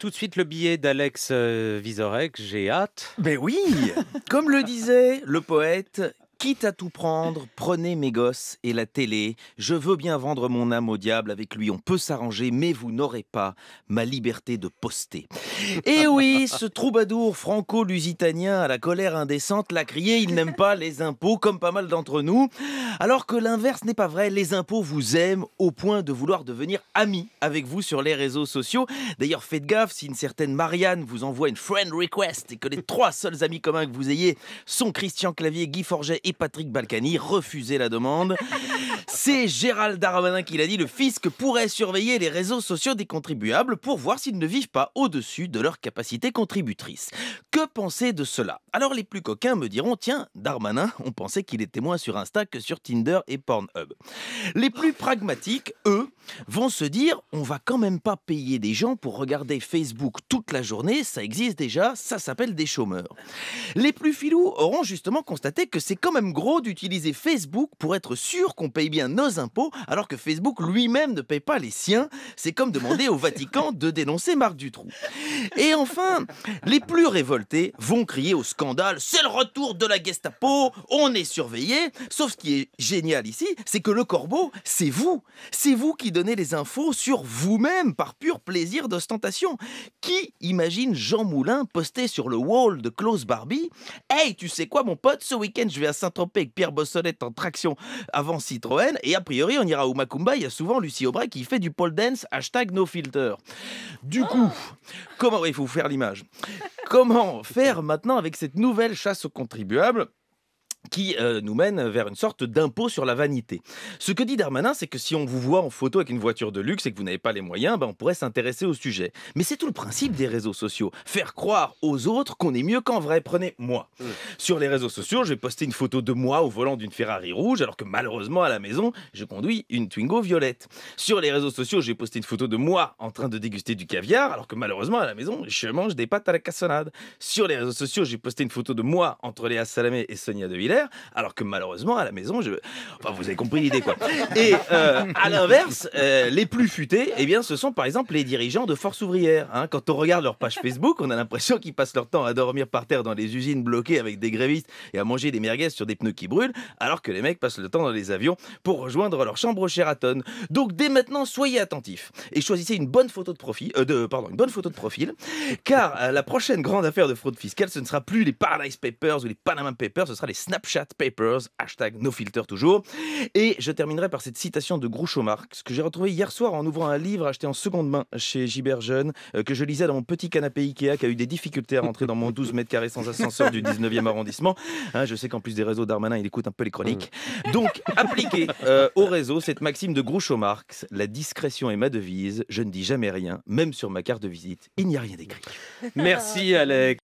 tout de suite le billet d'Alex euh, Vizorek, j'ai hâte. Mais oui Comme le disait le poète, Quitte à tout prendre, prenez mes gosses et la télé. Je veux bien vendre mon âme au diable, avec lui on peut s'arranger, mais vous n'aurez pas ma liberté de poster. Et eh oui, ce troubadour franco-lusitanien à la colère indécente l'a crié, il n'aime pas les impôts, comme pas mal d'entre nous. Alors que l'inverse n'est pas vrai, les impôts vous aiment au point de vouloir devenir amis avec vous sur les réseaux sociaux. D'ailleurs, faites gaffe si une certaine Marianne vous envoie une friend request et que les trois seuls amis communs que vous ayez sont Christian Clavier, Guy Forget et Patrick Balkany refusait la demande. C'est Gérald Darmanin qui l'a dit, le fisc pourrait surveiller les réseaux sociaux des contribuables pour voir s'ils ne vivent pas au-dessus de leur capacité contributrice. Que penser de cela Alors les plus coquins me diront, tiens, Darmanin, on pensait qu'il était moins sur Insta que sur Tinder et Pornhub. Les plus pragmatiques, eux, vont se dire on va quand même pas payer des gens pour regarder Facebook toute la journée, ça existe déjà, ça s'appelle des chômeurs. Les plus filous auront justement constaté que c'est quand même gros d'utiliser Facebook pour être sûr qu'on paye bien nos impôts alors que Facebook lui-même ne paye pas les siens, c'est comme demander au Vatican de dénoncer Marc Dutroux. Et enfin, les plus révoltés vont crier au scandale c'est le retour de la Gestapo, on est surveillé, sauf ce qui est génial ici, c'est que le corbeau, c'est vous, c'est vous qui donner les infos sur vous-même par pur plaisir d'ostentation. Qui imagine Jean Moulin posté sur le wall de Close Barbie Hey, tu sais quoi, mon pote, ce week-end, je vais à Saint-Tropez avec Pierre Bossolette en traction avant Citroën, et a priori, on ira au Macumba, il y a souvent Lucie Aubray qui fait du pole dance, hashtag no filter. Du coup, comment. Il faut faire l'image. Comment faire maintenant avec cette nouvelle chasse aux contribuables qui euh, nous mène vers une sorte d'impôt sur la vanité. Ce que dit Darmanin, c'est que si on vous voit en photo avec une voiture de luxe et que vous n'avez pas les moyens, ben, on pourrait s'intéresser au sujet. Mais c'est tout le principe des réseaux sociaux, faire croire aux autres qu'on est mieux qu'en vrai. Prenez moi. Sur les réseaux sociaux, je vais poster une photo de moi au volant d'une Ferrari rouge, alors que malheureusement à la maison, je conduis une Twingo violette. Sur les réseaux sociaux, j'ai posté une photo de moi en train de déguster du caviar, alors que malheureusement à la maison, je mange des pâtes à la cassonade. Sur les réseaux sociaux, j'ai posté une photo de moi entre Léa Salamé et Sonia De Villers, alors que malheureusement, à la maison, je... Enfin, vous avez compris l'idée, quoi. Et euh, à l'inverse, euh, les plus futés, eh bien, ce sont par exemple les dirigeants de Force ouvrière. Hein. Quand on regarde leur page Facebook, on a l'impression qu'ils passent leur temps à dormir par terre dans les usines bloquées avec des grévistes et à manger des merguez sur des pneus qui brûlent, alors que les mecs passent le temps dans les avions pour rejoindre leur chambre au Sheraton. Donc dès maintenant, soyez attentifs et choisissez une bonne photo de profil, euh, de, pardon, une bonne photo de profil, car la prochaine grande affaire de fraude fiscale, ce ne sera plus les Paradise Papers ou les Panama Papers, ce sera les Snapchat. Chat Papers, hashtag nofilter toujours. Et je terminerai par cette citation de Groucho Marx que j'ai retrouvée hier soir en ouvrant un livre acheté en seconde main chez Gibert Jeune, euh, que je lisais dans mon petit canapé Ikea qui a eu des difficultés à rentrer dans mon 12 mètres carrés sans ascenseur du 19e arrondissement. Hein, je sais qu'en plus des réseaux d'Armanin, il écoute un peu les chroniques. Mmh. Donc, appliquez euh, au réseau cette maxime de Groucho Marx La discrétion est ma devise, je ne dis jamais rien, même sur ma carte de visite, il n'y a rien d'écrit. Merci, Alex.